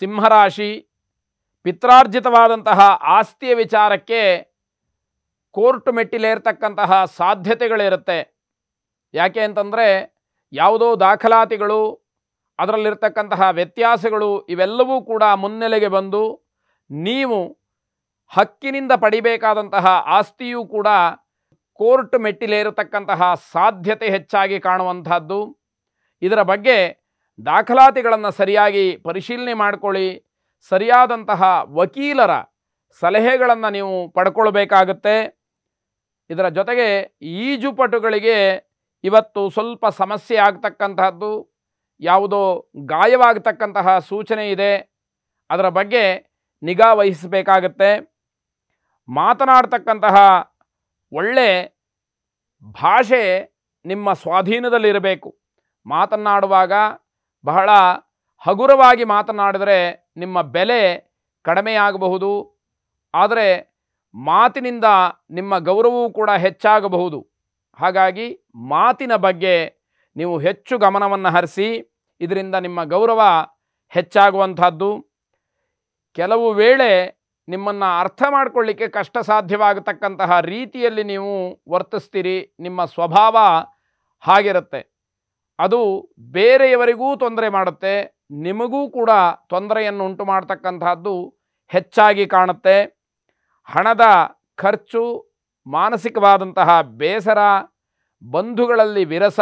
ಸಿಂಹರಾಶಿ ಪಿತ್ರಾರ್ಜಿತವಾದಂತಹ ಆಸ್ತಿಯ ವಿಚಾರಕ್ಕೆ ಕೋರ್ಟ್ ಮೆಟ್ಟಿಲೇರ್ತಕ್ಕಂತಹ ಸಾಧ್ಯತೆಗಳಿರುತ್ತೆ ಯಾಕೆ ಅಂತಂದರೆ ಯಾವುದೋ ದಾಖಲಾತಿಗಳು ಅದರಲ್ಲಿರ್ತಕ್ಕಂತಹ ವ್ಯತ್ಯಾಸಗಳು ಇವೆಲ್ಲವೂ ಕೂಡ ಮುನ್ನೆಲೆಗೆ ಬಂದು ನೀವು ಹಕ್ಕಿನಿಂದ ಪಡಿಬೇಕಾದಂತಹ ಆಸ್ತಿಯೂ ಕೂಡ ಕೋರ್ಟ್ ಮೆಟ್ಟಿಲೇರತಕ್ಕಂತಹ ಸಾಧ್ಯತೆ ಹೆಚ್ಚಾಗಿ ಕಾಣುವಂಥದ್ದು ಇದರ ಬಗ್ಗೆ ದಾಖಲಾತಿಗಳನ್ನು ಸರಿಯಾಗಿ ಪರಿಶೀಲನೆ ಮಾಡಿಕೊಳ್ಳಿ ಸರಿಯಾದಂತಹ ವಕೀಲರ ಸಲಹೆಗಳನ್ನು ನೀವು ಪಡ್ಕೊಳ್ಬೇಕಾಗತ್ತೆ ಇದರ ಜೊತೆಗೆ ಈಜುಪಟುಗಳಿಗೆ ಇವತ್ತು ಸ್ವಲ್ಪ ಸಮಸ್ಯೆ ಆಗ್ತಕ್ಕಂತಹದ್ದು ಯಾವುದೋ ಗಾಯವಾಗತಕ್ಕಂತಹ ಸೂಚನೆ ಇದೆ ಅದರ ಬಗ್ಗೆ ನಿಗಾ ವಹಿಸಬೇಕಾಗತ್ತೆ ಮಾತನಾಡ್ತಕ್ಕಂತಹ ಒಳ್ಳೆ ಭಾಷೆ ನಿಮ್ಮ ಸ್ವಾಧೀನದಲ್ಲಿರಬೇಕು ಮಾತನಾಡುವಾಗ ಬಹಳ ಹಗುರವಾಗಿ ಮಾತನಾಡಿದರೆ ನಿಮ್ಮ ಬೆಲೆ ಕಡಿಮೆಯಾಗಬಹುದು ಆದರೆ ಮಾತಿನಿಂದ ನಿಮ್ಮ ಗೌರವವೂ ಕೂಡ ಹೆಚ್ಚಾಗಬಹುದು ಹಾಗಾಗಿ ಮಾತಿನ ಬಗ್ಗೆ ನೀವು ಹೆಚ್ಚು ಗಮನವನ್ನು ಹರಿಸಿ ಇದರಿಂದ ನಿಮ್ಮ ಗೌರವ ಹೆಚ್ಚಾಗುವಂಥದ್ದು ಕೆಲವು ವೇಳೆ ನಿಮ್ಮನ್ನು ಅರ್ಥ ಮಾಡಿಕೊಳ್ಳಿಕ್ಕೆ ಕಷ್ಟ ಸಾಧ್ಯವಾಗತಕ್ಕಂತಹ ರೀತಿಯಲ್ಲಿ ನೀವು ವರ್ತಿಸ್ತೀರಿ ನಿಮ್ಮ ಸ್ವಭಾವ ಹಾಗಿರುತ್ತೆ ಅದು ಬೇರೆಯವರಿಗೂ ತೊಂದರೆ ಮಾಡುತ್ತೆ ನಿಮಗೂ ಕೂಡ ತೊಂದರೆಯನ್ನು ಉಂಟು ಮಾಡತಕ್ಕಂತಹದ್ದು ಹೆಚ್ಚಾಗಿ ಕಾಣುತ್ತೆ ಹಣದ ಖರ್ಚು ಮಾನಸಿಕವಾದಂತಹ ಬೇಸರ ಬಂಧುಗಳಲ್ಲಿ ವಿರಸ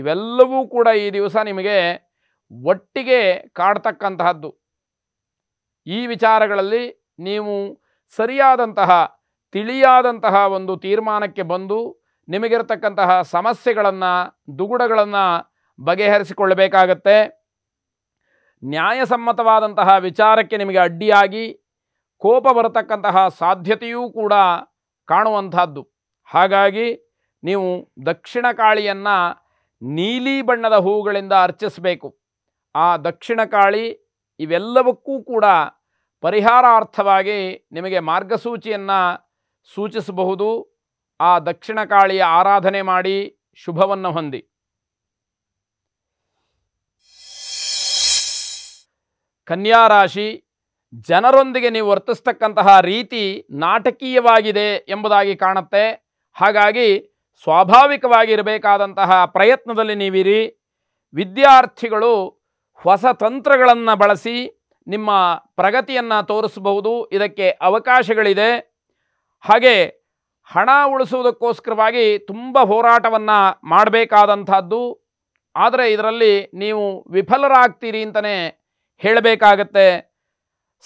ಇವೆಲ್ಲವೂ ಕೂಡ ಈ ದಿವಸ ನಿಮಗೆ ಒಟ್ಟಿಗೆ ಕಾಡ್ತಕ್ಕಂತಹದ್ದು ಈ ವಿಚಾರಗಳಲ್ಲಿ ನೀವು ಸರಿಯಾದಂತಹ ತಿಳಿಯಾದಂತಹ ಒಂದು ತೀರ್ಮಾನಕ್ಕೆ ಬಂದು ನಿಮಗಿರತಕ್ಕಂತಹ ಸಮಸ್ಯೆಗಳನ್ನು ದುಗುಡಗಳನ್ನು ಬಗೆಹರಿಸಿಕೊಳ್ಳಬೇಕಾಗತ್ತೆ ನ್ಯಾಯಸಮ್ಮತವಾದಂತಹ ವಿಚಾರಕ್ಕೆ ನಿಮಗೆ ಅಡ್ಡಿಯಾಗಿ ಕೋಪ ಬರತಕ್ಕಂತಹ ಸಾಧ್ಯತೆಯೂ ಕೂಡ ಕಾಣುವಂಥದ್ದು ಹಾಗಾಗಿ ನೀವು ದಕ್ಷಿಣ ಕಾಳಿಯನ್ನು ನೀಲಿ ಬಣ್ಣದ ಹೂಗಳಿಂದ ಅರ್ಚಿಸಬೇಕು ಆ ದಕ್ಷಿಣ ಕಾಳಿ ಇವೆಲ್ಲವಕ್ಕೂ ಕೂಡ ಪರಿಹಾರಾರ್ಥವಾಗಿ ನಿಮಗೆ ಮಾರ್ಗಸೂಚಿಯನ್ನು ಸೂಚಿಸಬಹುದು ಆ ದಕ್ಷಿಣ ಕಾಳಿಯ ಆರಾಧನೆ ಮಾಡಿ ಶುಭವನ್ನು ಹೊಂದಿ ಕನ್ಯಾ ರಾಶಿ ಜನರೊಂದಿಗೆ ನೀವು ವರ್ತಿಸ್ತಕ್ಕಂತಹ ರೀತಿ ನಾಟಕೀಯವಾಗಿದೆ ಎಂಬುದಾಗಿ ಕಾಣುತ್ತೆ ಹಾಗಾಗಿ ಸ್ವಾಭಾವಿಕವಾಗಿರಬೇಕಾದಂತಹ ಪ್ರಯತ್ನದಲ್ಲಿ ನೀವಿರಿ ವಿದ್ಯಾರ್ಥಿಗಳು ಹೊಸ ತಂತ್ರಗಳನ್ನು ಬಳಸಿ ನಿಮ್ಮ ಪ್ರಗತಿಯನ್ನು ತೋರಿಸಬಹುದು ಇದಕ್ಕೆ ಅವಕಾಶಗಳಿದೆ ಹಾಗೆ ಹಣ ಉಳಿಸುವುದಕ್ಕೋಸ್ಕರವಾಗಿ ತುಂಬ ಹೋರಾಟವನ್ನು ಮಾಡಬೇಕಾದಂಥದ್ದು ಆದರೆ ಇದರಲ್ಲಿ ನೀವು ವಿಫಲರಾಗ್ತೀರಿ ಅಂತಲೇ ಹೇಳಬೇಕಾಗತ್ತೆ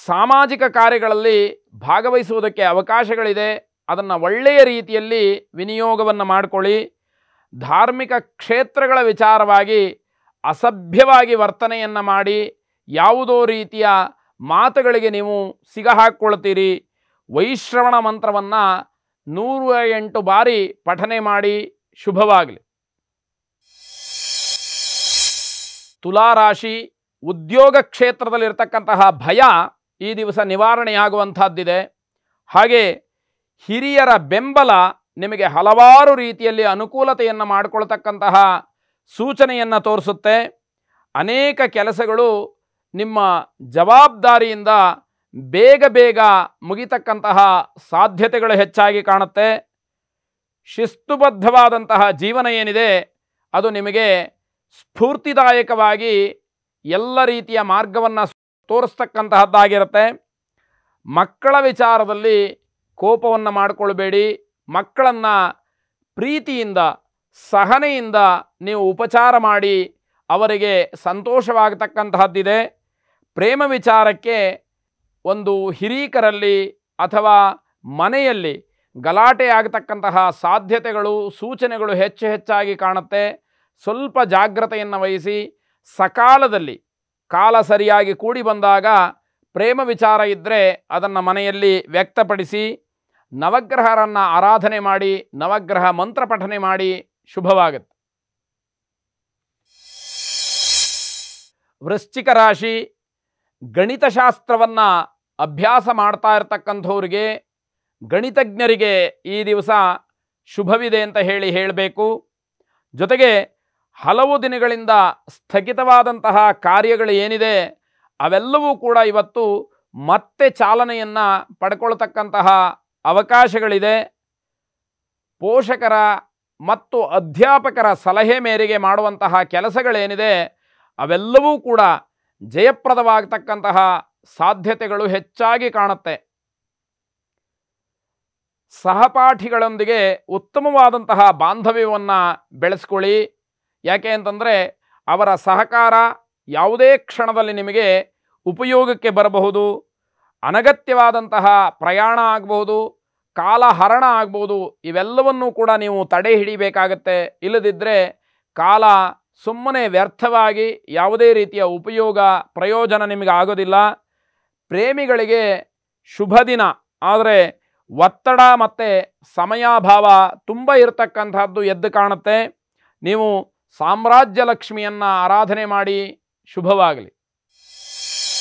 ಸಾಮಾಜಿಕ ಕಾರ್ಯಗಳಲ್ಲಿ ಭಾಗವಹಿಸುವುದಕ್ಕೆ ಅವಕಾಶಗಳಿದೆ ಅದನ್ನು ಒಳ್ಳೆಯ ರೀತಿಯಲ್ಲಿ ವಿನಿಯೋಗವನ್ನು ಮಾಡಿಕೊಳ್ಳಿ ಧಾರ್ಮಿಕ ಕ್ಷೇತ್ರಗಳ ವಿಚಾರವಾಗಿ ಅಸಭ್ಯವಾಗಿ ವರ್ತನೆಯನ್ನು ಮಾಡಿ ಯಾವುದೋ ರೀತಿಯ ಮಾತುಗಳಿಗೆ ನೀವು ಸಿಗ ಹಾಕ್ಕೊಳ್ತೀರಿ ವೈಶ್ರವಣ ಮಂತ್ರವನ್ನು ನೂರ ಎಂಟು ಬಾರಿ ಪಠನೆ ಮಾಡಿ ಶುಭವಾಗಲಿ ತುಲಾರಾಶಿ ಉದ್ಯೋಗ ಕ್ಷೇತ್ರದಲ್ಲಿರ್ತಕ್ಕಂತಹ ಭಯ ಈ ದಿವಸ ನಿವಾರಣೆಯಾಗುವಂಥದ್ದಿದೆ ಹಾಗೆ ಹಿರಿಯರ ಬೆಂಬಲ ನಿಮಗೆ ಹಲವಾರು ರೀತಿಯಲ್ಲಿ ಅನುಕೂಲತೆಯನ್ನು ಮಾಡಿಕೊಳ್ತಕ್ಕಂತಹ ಸೂಚನೆಯನ್ನು ತೋರಿಸುತ್ತೆ ಅನೇಕ ಕೆಲಸಗಳು ನಿಮ್ಮ ಜವಾಬ್ದಾರಿಯಿಂದ ಬೇಗ ಬೇಗ ಮುಗಿತಕ್ಕಂತಹ ಸಾಧ್ಯತೆಗಳು ಹೆಚ್ಚಾಗಿ ಕಾಣುತ್ತೆ ಶಿಸ್ತುಬದ್ಧವಾದಂತಹ ಜೀವನ ಏನಿದೆ ಅದು ನಿಮಗೆ ಸ್ಫೂರ್ತಿದಾಯಕವಾಗಿ ಎಲ್ಲ ರೀತಿಯ ಮಾರ್ಗವನ್ನು ತೋರಿಸ್ತಕ್ಕಂತಹದ್ದಾಗಿರುತ್ತೆ ಮಕ್ಕಳ ವಿಚಾರದಲ್ಲಿ ಕೋಪವನ್ನು ಮಾಡಿಕೊಳ್ಬೇಡಿ ಮಕ್ಕಳನ್ನು ಪ್ರೀತಿಯಿಂದ ಸಹನೆಯಿಂದ ನೀವು ಉಪಚಾರ ಮಾಡಿ ಅವರಿಗೆ ಸಂತೋಷವಾಗತಕ್ಕಂತಹದ್ದಿದೆ ಪ್ರೇಮ ವಿಚಾರಕ್ಕೆ ಒಂದು ಹಿರೀಕರಲ್ಲಿ ಅಥವಾ ಮನೆಯಲ್ಲಿ ಗಲಾಟೆ ಆಗತಕ್ಕಂತಹ ಸಾಧ್ಯತೆಗಳು ಸೂಚನೆಗಳು ಹೆಚ್ಚು ಹೆಚ್ಚಾಗಿ ಕಾಣುತ್ತೆ ಸ್ವಲ್ಪ ಜಾಗ್ರತೆಯನ್ನು ವಹಿಸಿ ಸಕಾಲದಲ್ಲಿ ಕಾಲ ಸರಿಯಾಗಿ ಕೂಡಿ ಬಂದಾಗ ಪ್ರೇಮ ವಿಚಾರ ಇದ್ದರೆ ಅದನ್ನು ಮನೆಯಲ್ಲಿ ವ್ಯಕ್ತಪಡಿಸಿ ನವಗ್ರಹರನ್ನು ಆರಾಧನೆ ಮಾಡಿ ನವಗ್ರಹ ಮಂತ್ರ ಪಠನೆ ಮಾಡಿ ಶುಭವಾಗುತ್ತೆ ವೃಶ್ಚಿಕ ರಾಶಿ ಗಣಿತಶಾಸ್ತ್ರವನ್ನು ಅಭ್ಯಾಸ ಮಾಡ್ತಾ ಇರತಕ್ಕಂಥವ್ರಿಗೆ ಗಣಿತಜ್ಞರಿಗೆ ಈ ದಿವಸ ಶುಭವಿದೆ ಅಂತ ಹೇಳಿ ಹೇಳಬೇಕು ಜೊತೆಗೆ ಹಲವು ದಿನಗಳಿಂದ ಸ್ಥಗಿತವಾದಂತಹ ಕಾರ್ಯಗಳು ಏನಿದೆ ಅವೆಲ್ಲವೂ ಕೂಡ ಇವತ್ತು ಮತ್ತೆ ಚಾಲನೆಯನ್ನು ಪಡ್ಕೊಳ್ತಕ್ಕಂತಹ ಅವಕಾಶಗಳಿದೆ ಪೋಷಕರ ಮತ್ತು ಅಧ್ಯಾಪಕರ ಸಲಹೆ ಮೇರೆಗೆ ಮಾಡುವಂತಹ ಕೆಲಸಗಳೇನಿದೆ ಅವೆಲ್ಲವೂ ಕೂಡ ಜಯಪ್ರದವಾಗತಕ್ಕಂತಹ ಸಾಧ್ಯತೆಗಳು ಹೆಚ್ಚಾಗಿ ಕಾಣುತ್ತೆ ಸಹಪಾಠಿಗಳೊಂದಿಗೆ ಉತ್ತಮವಾದಂತಹ ಬಾಂಧವ್ಯವನ್ನು ಬೆಳೆಸ್ಕೊಳ್ಳಿ ಯಾಕೆ ಅಂತಂದರೆ ಅವರ ಸಹಕಾರ ಯಾವುದೇ ಕ್ಷಣದಲ್ಲಿ ನಿಮಗೆ ಉಪಯೋಗಕ್ಕೆ ಬರಬಹುದು ಅನಗತ್ಯವಾದಂತಹ ಪ್ರಯಾಣ ಆಗಬಹುದು ಕಾಲಹರಣ ಆಗ್ಬೋದು ಇವೆಲ್ಲವನ್ನೂ ಕೂಡ ನೀವು ತಡೆ ಹಿಡಿಬೇಕಾಗತ್ತೆ ಇಲ್ಲದಿದ್ದರೆ ಕಾಲ ಸುಮ್ಮನೆ ವ್ಯರ್ಥವಾಗಿ ಯಾವುದೇ ರೀತಿಯ ಉಪಯೋಗ ಪ್ರಯೋಜನ ನಿಮಗೆ ಆಗೋದಿಲ್ಲ ಪ್ರೇಮಿಗಳಿಗೆ ಶುಭ ದಿನ ಆದರೆ ಒತ್ತಡ ಮತ್ತು ಸಮಯಾಭಾವ ತುಂಬ ಇರತಕ್ಕಂಥದ್ದು ಎದ್ದು ಕಾಣುತ್ತೆ ನೀವು ಸಾಮ್ರಾಜ್ಯ ಲಕ್ಷ್ಮಿಯನ್ನು ಆರಾಧನೆ ಮಾಡಿ ಶುಭವಾಗಲಿ